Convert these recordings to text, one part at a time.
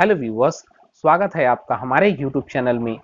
hello viewers स्वागत है आपका हमारे यूट्यूब चैनल में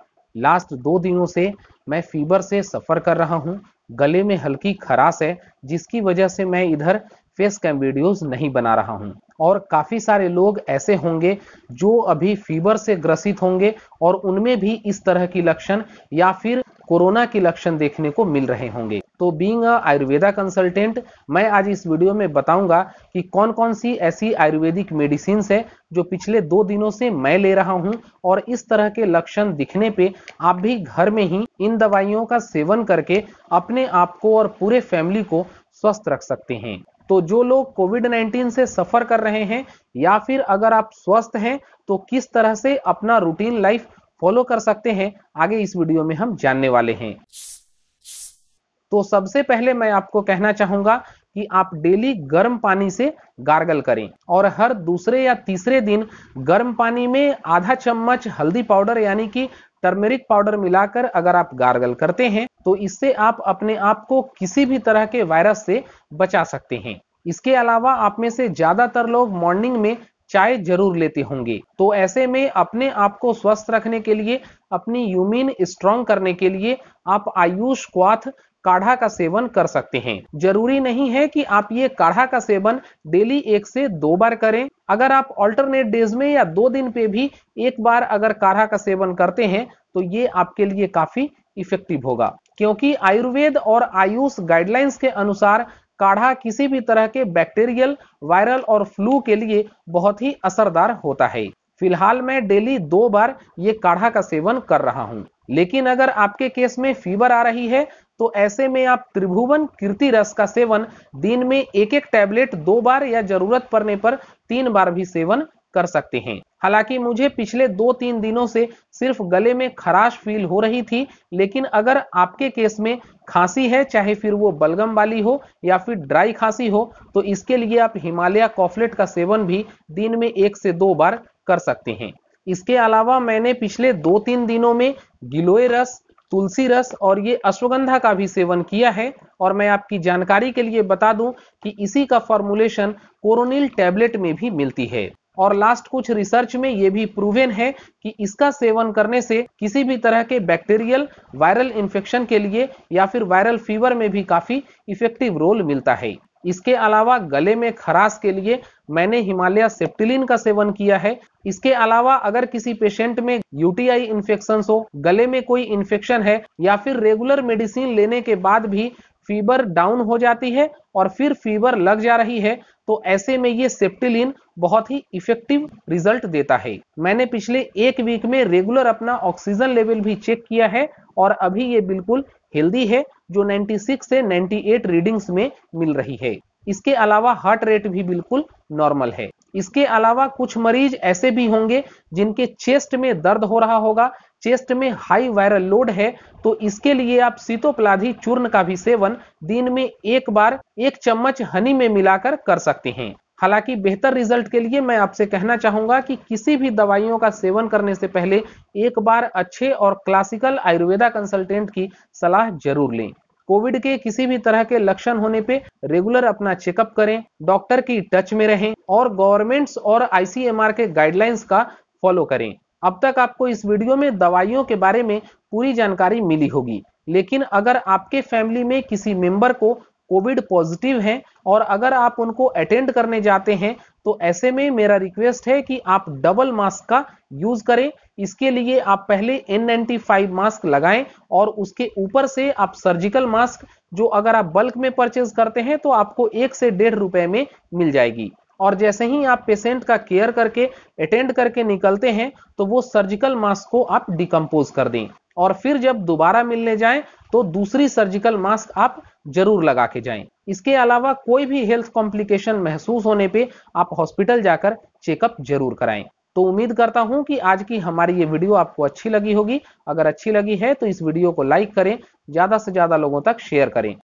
लास्ट दो दिनों से मैं फीवर से सफ़र कर रहा हूं गले में हल्की खराश है जिसकी वजह से मैं इधर फेस कैम वीडियोस नहीं बना रहा हूं और काफ़ी सारे लोग ऐसे होंगे जो अभी फीवर से ग्रसित होंगे और उनमें भी इस तरह की लक्षण या फिर कोरोना के लक्षण देखने को मिल रहे होंगे तो बींग आयुर्वेदा कंसल्टेंट मैं आज इस वीडियो में बताऊंगा कि कौन कौन सी ऐसी आयुर्वेदिक मेडिसिन है जो पिछले दो दिनों से मैं ले रहा हूं और इस तरह के लक्षण दिखने पे आप भी घर में ही इन दवाइयों का सेवन करके अपने आप को और पूरे फैमिली को स्वस्थ रख सकते हैं तो जो लोग कोविड 19 से सफर कर रहे हैं या फिर अगर आप स्वस्थ हैं तो किस तरह से अपना रूटीन लाइफ फॉलो कर सकते हैं आगे इस वीडियो में हम जानने वाले हैं तो सबसे पहले मैं आपको कहना चाहूंगा कि आप डेली गर्म पानी से गार्गल करें और हर दूसरे या तीसरे दिन गर्म पानी में आधा चम्मच हल्दी पाउडर यानी कि टर्मेरिक पाउडर मिलाकर अगर आप गार्गल करते हैं तो इससे आप अपने आप को किसी भी तरह के वायरस से बचा सकते हैं इसके अलावा आप में से ज्यादातर लोग मॉर्निंग में चाय जरूर लेते होंगे तो ऐसे में अपने आप को स्वस्थ रखने के लिए अपनी यूमिन स्ट्रांग करने के लिए आप आयुष क्वाथ काढ़ा का सेवन कर सकते हैं जरूरी नहीं है कि आप ये काढ़ा का सेवन डेली एक से दो बार करें अगर आप ऑल्टरनेट डेज में या दो दिन पे भी एक बार अगर काढ़ा का सेवन करते हैं तो ये आपके लिए काफी इफेक्टिव होगा क्योंकि आयुर्वेद और आयुष गाइडलाइंस के अनुसार काढ़ा किसी भी तरह के बैक्टीरियल वायरल और फ्लू के लिए बहुत ही असरदार होता है फिलहाल मैं डेली दो बार ये काढ़ा का सेवन कर रहा हूँ लेकिन अगर आपके केस में फीवर आ रही है तो ऐसे में आप त्रिभुवन कीर्ति रस का सेवन दिन में एक एक टैबलेट दो बार या जरूरत पड़ने पर तीन बार भी सेवन कर सकते हैं हालांकि मुझे पिछले दो तीन दिनों से सिर्फ गले में खराश फील हो रही थी लेकिन अगर आपके केस में खांसी है चाहे फिर वो बलगम वाली हो या फिर ड्राई खांसी हो तो इसके लिए आप हिमालय कॉफलेट का सेवन भी दिन में एक से दो बार कर सकते हैं इसके अलावा मैंने पिछले दो तीन दिनों में गिलोय रस तुलसी रस और ये अश्वगंधा का भी सेवन किया है और मैं आपकी जानकारी के लिए बता दूं कि इसी का फॉर्मुलेशन कोरोनिल टैबलेट में भी मिलती है और लास्ट कुछ रिसर्च में ये भी प्रूवेन है कि इसका सेवन करने से किसी भी तरह के बैक्टीरियल वायरल इन्फेक्शन के लिए या फिर वायरल फीवर में भी काफी इफेक्टिव रोल मिलता है इसके अलावा गले में खराश के लिए मैंने हिमालय सेप्टिलिन का सेवन किया है इसके अलावा अगर किसी पेशेंट में यूटीआई इन्फेक्शन हो गले में कोई इन्फेक्शन है या फिर रेगुलर मेडिसिन लेने के बाद भी फीवर डाउन हो जाती है और फिर फीवर लग जा रही है तो ऐसे में ये सेप्टिलिन बहुत ही इफेक्टिव रिजल्ट देता है मैंने पिछले एक वीक में रेगुलर अपना ऑक्सीजन लेवल भी चेक किया है और अभी ये बिल्कुल हेल्दी है जो 96 से 98 रीडिंग्स में मिल रही है इसके अलावा हार्ट रेट भी बिल्कुल नॉर्मल है इसके अलावा कुछ मरीज ऐसे भी होंगे जिनके चेस्ट में दर्द हो रहा होगा चेस्ट में हाई वायरल लोड है तो इसके लिए आप सीतोपलाधी चूर्ण का भी सेवन दिन में एक बार एक चम्मच हनी में मिलाकर कर सकते हैं हालांकि बेहतर रिजल्ट के लिए मैं आपसे कहना चाहूंगा कि किसी भी दवाइयों का सेवन करने से पहले एक बार अच्छे और क्लासिकल आयुर्वेदा कंसल्टेंट की सलाह जरूर लें कोविड के किसी भी तरह के लक्षण होने पे रेगुलर अपना चेकअप करें डॉक्टर की टच में रहें और गवर्नमेंट्स और आईसीएमआर के गाइडलाइंस का फॉलो करें अब तक आपको इस वीडियो में दवाइयों के बारे में पूरी जानकारी मिली होगी लेकिन अगर आपके फैमिली में किसी मेंबर को कोविड पॉजिटिव हैं और अगर आप उनको अटेंड करने जाते हैं तो ऐसे में मेरा रिक्वेस्ट है कि आप डबल मास्क का यूज करें इसके लिए आप पहले एन फाइव मास्क लगाएं और उसके ऊपर से आप सर्जिकल मास्क जो अगर आप बल्क में परचेज करते हैं तो आपको एक से डेढ़ रुपए में मिल जाएगी और जैसे ही आप पेशेंट का केयर करके अटेंड करके निकलते हैं तो वो सर्जिकल मास्क को आप डिकम्पोज कर दें और फिर जब दोबारा मिलने जाए तो दूसरी सर्जिकल मास्क आप जरूर लगा के जाएं इसके अलावा कोई भी हेल्थ कॉम्प्लिकेशन महसूस होने पे आप हॉस्पिटल जाकर चेकअप जरूर कराएं तो उम्मीद करता हूं कि आज की हमारी ये वीडियो आपको अच्छी लगी होगी अगर अच्छी लगी है तो इस वीडियो को लाइक करें ज्यादा से ज्यादा लोगों तक शेयर करें